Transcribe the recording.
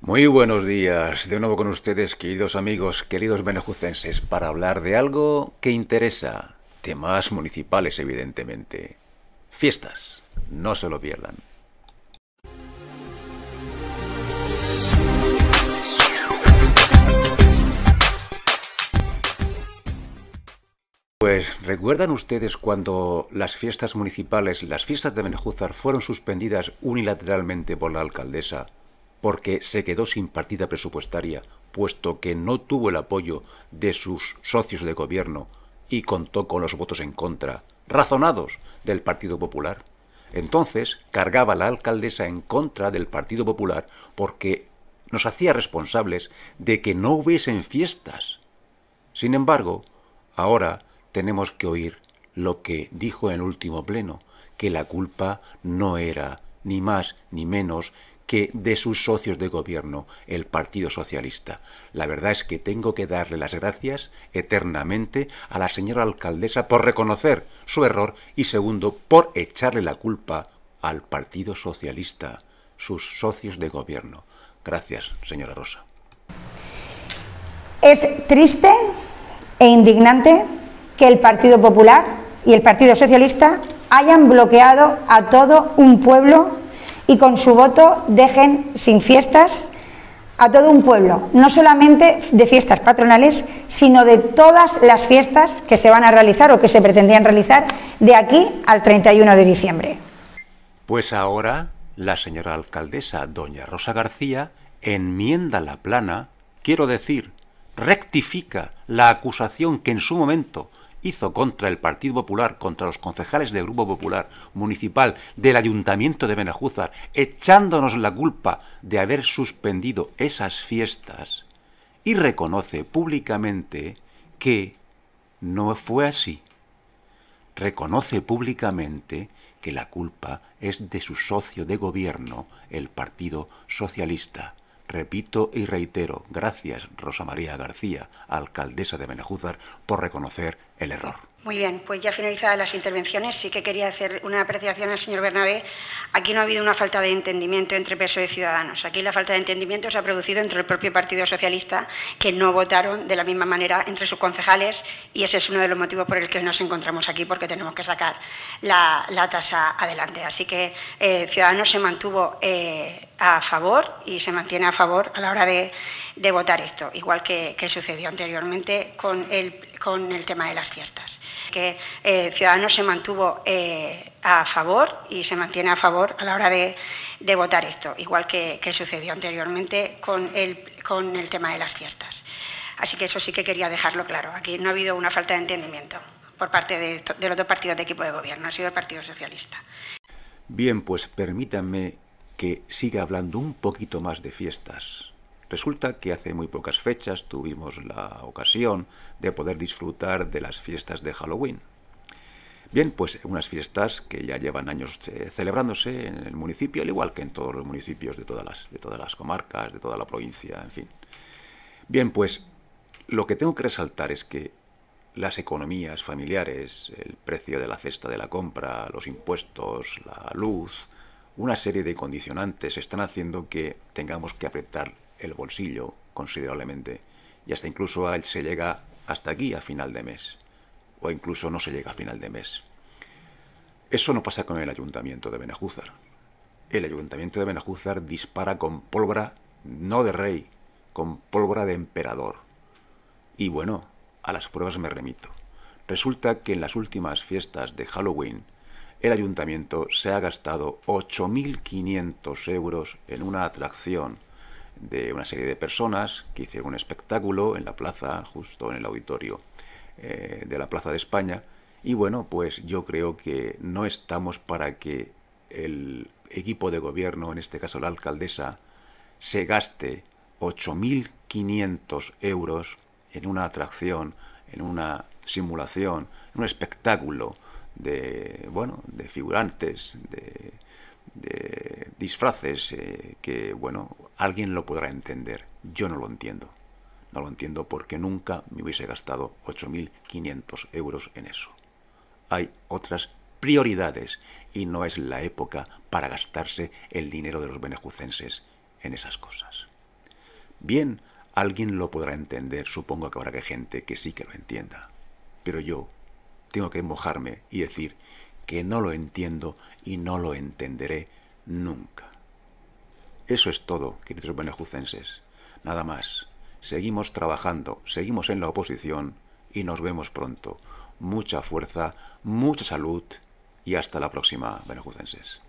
Muy buenos días, de nuevo con ustedes, queridos amigos, queridos benejucenses, para hablar de algo que interesa, temas municipales, evidentemente. Fiestas, no se lo pierdan. Pues recuerdan ustedes cuando las fiestas municipales, las fiestas de Benejúzar, fueron suspendidas unilateralmente por la alcaldesa porque se quedó sin partida presupuestaria, puesto que no tuvo el apoyo de sus socios de gobierno y contó con los votos en contra, razonados, del Partido Popular. Entonces cargaba la alcaldesa en contra del Partido Popular porque nos hacía responsables de que no hubiesen fiestas. Sin embargo, ahora tenemos que oír lo que dijo en el último pleno, que la culpa no era ni más ni menos que de sus socios de gobierno, el Partido Socialista. La verdad es que tengo que darle las gracias eternamente a la señora alcaldesa por reconocer su error y segundo, por echarle la culpa al Partido Socialista, sus socios de gobierno. Gracias, señora Rosa. Es triste e indignante que el Partido Popular y el Partido Socialista hayan bloqueado a todo un pueblo y con su voto dejen sin fiestas a todo un pueblo, no solamente de fiestas patronales, sino de todas las fiestas que se van a realizar o que se pretendían realizar de aquí al 31 de diciembre. Pues ahora la señora alcaldesa, doña Rosa García, enmienda la plana, quiero decir, rectifica la acusación que en su momento hizo contra el Partido Popular, contra los concejales del Grupo Popular Municipal del Ayuntamiento de Benajúzar, echándonos la culpa de haber suspendido esas fiestas, y reconoce públicamente que no fue así. Reconoce públicamente que la culpa es de su socio de gobierno, el Partido Socialista. Repito y reitero, gracias Rosa María García, alcaldesa de Benejúzar, por reconocer el error. Muy bien, pues ya finalizadas las intervenciones, sí que quería hacer una apreciación al señor Bernabé. Aquí no ha habido una falta de entendimiento entre PSOE y Ciudadanos. Aquí la falta de entendimiento se ha producido entre el propio Partido Socialista, que no votaron de la misma manera entre sus concejales, y ese es uno de los motivos por el que nos encontramos aquí, porque tenemos que sacar la, tasa adelante. Así que eh, Ciudadanos se mantuvo eh, a favor y se mantiene a favor a la hora de, votar esto, igual que, que sucedió anteriormente con el con el tema de las fiestas. Que eh, Ciudadanos se mantuvo eh, a favor y se mantiene a favor a la hora de, votar esto, igual que, sucedió anteriormente con el, con el tema de las fiestas. Así que eso sí que quería dejarlo claro. Aquí no ha habido una falta de entendimiento por parte de los dos partidos de equipo de gobierno, ha sido el Partido Socialista. Bien, pues permítanme que siga hablando un poquito más de fiestas. Resulta que hace muy pocas fechas tuvimos la ocasión de poder disfrutar de las fiestas de Halloween. Bien, pues unas fiestas que ya llevan años celebrándose en el municipio, al igual que en todos los municipios de todas las, de todas las comarcas, de toda la provincia, en fin. Bien, pues lo que tengo que resaltar es que las economías familiares, el precio de la cesta de la compra, los impuestos, la luz, una serie de condicionantes están haciendo que tengamos que apretar el bolsillo considerablemente y hasta incluso a, se llega hasta aquí a final de mes o incluso no se llega a final de mes. Eso no pasa con el ayuntamiento de Benajúzar. El ayuntamiento de Benajúzar dispara con pólvora no de rey, con pólvora de emperador. Y bueno, a las pruebas me remito. Resulta que en las últimas fiestas de Halloween, el ayuntamiento se ha gastado 8.500 euros en una atracción de una serie de personas que hicieron un espectáculo en la plaza, justo en el auditorio eh, de la Plaza de España. Y bueno, pues yo creo que no estamos para que el equipo de gobierno, en este caso la alcaldesa, se gaste 8.500 euros en una atracción, en una simulación, en un espectáculo de, bueno, de figurantes, de disfraces eh, que, bueno, alguien lo podrá entender. Yo no lo entiendo. No lo entiendo porque nunca me hubiese gastado 8.500 euros en eso. Hay otras prioridades y no es la época para gastarse el dinero de los benejucenses en esas cosas. Bien, alguien lo podrá entender, supongo que habrá que gente que sí que lo entienda. Pero yo tengo que mojarme y decir que no lo entiendo y no lo entenderé nunca. Eso es todo, queridos benejucenses. Nada más. Seguimos trabajando, seguimos en la oposición y nos vemos pronto. Mucha fuerza, mucha salud y hasta la próxima, benejucenses.